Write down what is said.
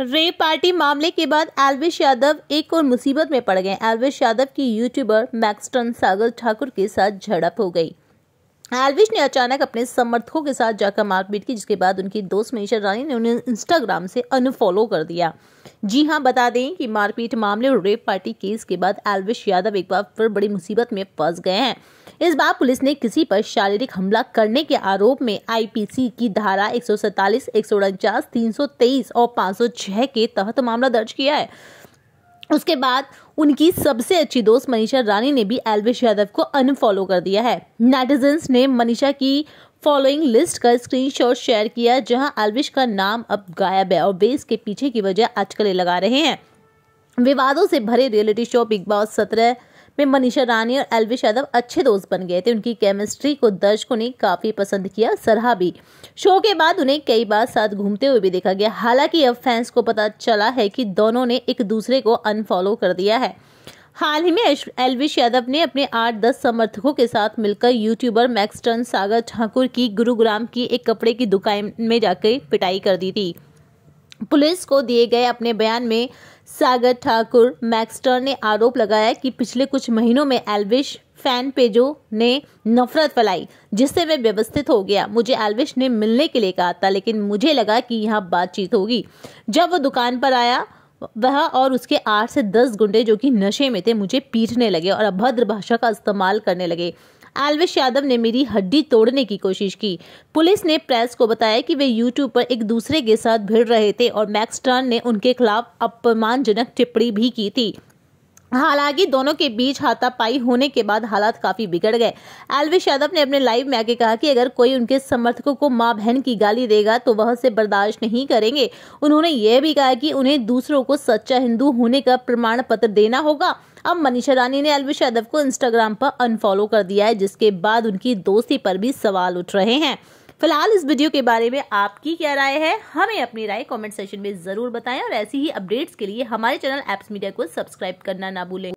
रे पार्टी मामले के बाद एलविश यादव एक और मुसीबत में पड़ गए एलविश यादव की यूट्यूबर मैक्सटन सागर ठाकुर के साथ झड़प हो गई एल्विश ने अचानक अपने समर्थकों के साथ जाकर मारपीट की जिसके बाद उनकी दोस्त मनीषा रानी ने उन्हें इंस्टाग्राम से अनफॉलो कर दिया जी हाँ बता दें कि मारपीट मामले और रेप पार्टी केस के बाद एल्विश यादव एक बार फिर बड़ी मुसीबत में फंस गए हैं इस बार पुलिस ने किसी पर शारीरिक हमला करने के आरोप में आईपीसी की धारा एक सौ सैतालीस और पाँच के तहत मामला दर्ज किया है उसके बाद उनकी सबसे अच्छी दोस्त मनीषा रानी ने भी एलविश यादव को अनफॉलो कर दिया है नेटिजन्स ने मनीषा की फॉलोइंग लिस्ट का स्क्रीनशॉट शेयर किया जहां एलविश का नाम अब गायब है और वे इसके पीछे की वजह आजकल लगा रहे हैं विवादों से भरे रियलिटी शो बिग बॉस सत्रह में मनीषा रानी और एलविश यादव अच्छे दोस्त बन गए थे उनकी केमिस्ट्री को दर्शकों ने काफ़ी पसंद किया सराहा भी शो के बाद उन्हें कई बार साथ घूमते हुए भी देखा गया हालांकि अब फैंस को पता चला है कि दोनों ने एक दूसरे को अनफॉलो कर दिया है हाल ही में एलविश यादव ने अपने आठ दस समर्थकों के साथ मिलकर यूट्यूबर मैक्सटन सागर ठाकुर की गुरुग्राम की एक कपड़े की दुकान में जाकर पिटाई कर दी थी पुलिस को दिए गए अपने बयान में सागर ठाकुर मैक्स्टर ने आरोप लगाया कि पिछले कुछ महीनों में एल्विश फैन पेजो ने नफरत फैलाई जिससे मैं व्यवस्थित हो गया मुझे एल्विश ने मिलने के लिए कहा था लेकिन मुझे लगा कि यहाँ बातचीत होगी जब वो दुकान पर आया वह और उसके आठ से दस गुंडे जो कि नशे में थे मुझे पीटने लगे और अभद्र भाषा का इस्तेमाल करने लगे एलविश यादव ने मेरी हड्डी तोड़ने की कोशिश की पुलिस ने प्रेस को बताया कि वे यूट्यूब पर एक दूसरे के साथ भिड़ रहे थे और मैक्स ने उनके खिलाफ अपमानजनक टिप्पणी भी की थी हालांकि दोनों के बीच हाथापाई होने के बाद हालात काफी बिगड़ गए एलविश यादव ने अपने लाइव में आगे कहा कि अगर कोई उनके समर्थकों को मां बहन की गाली देगा तो वह से बर्दाश्त नहीं करेंगे उन्होंने यह भी कहा कि उन्हें दूसरों को सच्चा हिंदू होने का प्रमाण पत्र देना होगा अब मनीषा रानी ने एलविश यादव को इंस्टाग्राम पर अनफॉलो कर दिया है जिसके बाद उनकी दोस्ती पर भी सवाल उठ रहे हैं फिलहाल इस वीडियो के बारे में आपकी क्या राय है हमें अपनी राय कॉमेंट सेशन में जरूर बताएं और ऐसी ही अपडेट्स के लिए हमारे चैनल एप्स मीडिया को सब्सक्राइब करना ना भूलें